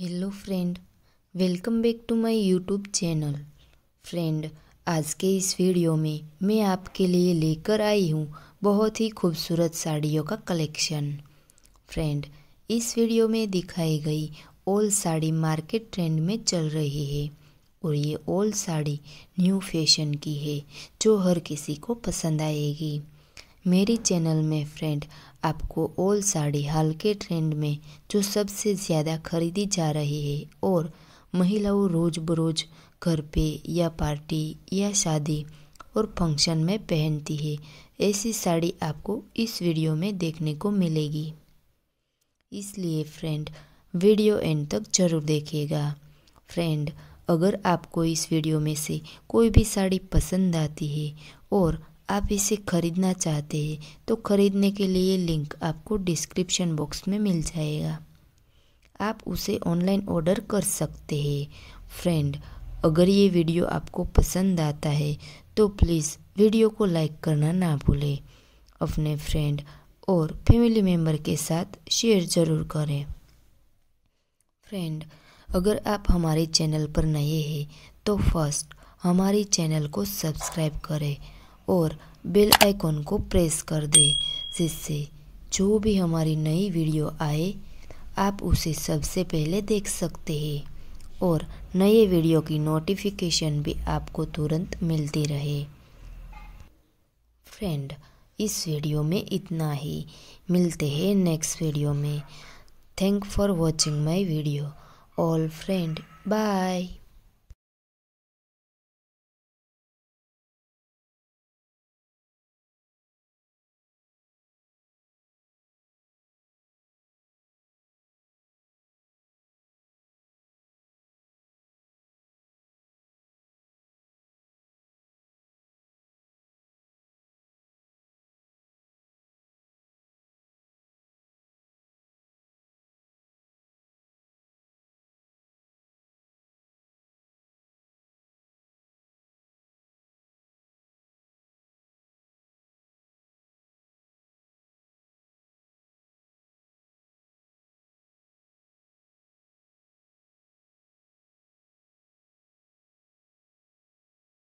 hello friend welcome back to my YouTube channel friend आज के इस वीडियो में मैं आपके लिए लेकर आई हूँ बहुत ही खूबसूरत साड़ियों का कलेक्शन फ्रेंड इस वीडियो में दिखाई गई ओल साड़ी मार्केट ट्रेंड में चल रही है और ये ओल साड़ी न्यू फैशन की है जो हर किसी को पसंद आएगी मेरी चैनल में फ्रेंड आपको ऑल साड़ी हाल के ट्रेंड में जो सबसे ज़्यादा खरीदी जा रही है और महिलाओं रोज़ बरोज घर पे या पार्टी या शादी और फंक्शन में पहनती है ऐसी साड़ी आपको इस वीडियो में देखने को मिलेगी इसलिए फ्रेंड वीडियो एंड तक जरूर देखिएगा फ्रेंड अगर आपको इस वीडियो में से कोई भी साड़ी पसंद आती है और आप इसे ख़रीदना चाहते हैं तो ख़रीदने के लिए लिंक आपको डिस्क्रिप्शन बॉक्स में मिल जाएगा आप उसे ऑनलाइन ऑर्डर कर सकते हैं फ्रेंड अगर ये वीडियो आपको पसंद आता है तो प्लीज़ वीडियो को लाइक करना ना भूलें अपने फ्रेंड और फैमिली मेम्बर के साथ शेयर ज़रूर करें फ्रेंड अगर आप हमारे चैनल पर नए हैं तो फर्स्ट हमारे चैनल को सब्सक्राइब करें और बेल आइकॉन को प्रेस कर दें जिससे जो भी हमारी नई वीडियो आए आप उसे सबसे पहले देख सकते हैं और नए वीडियो की नोटिफिकेशन भी आपको तुरंत मिलती रहे फ्रेंड इस वीडियो में इतना ही मिलते हैं नेक्स्ट वीडियो में thank for watching my video all friend bye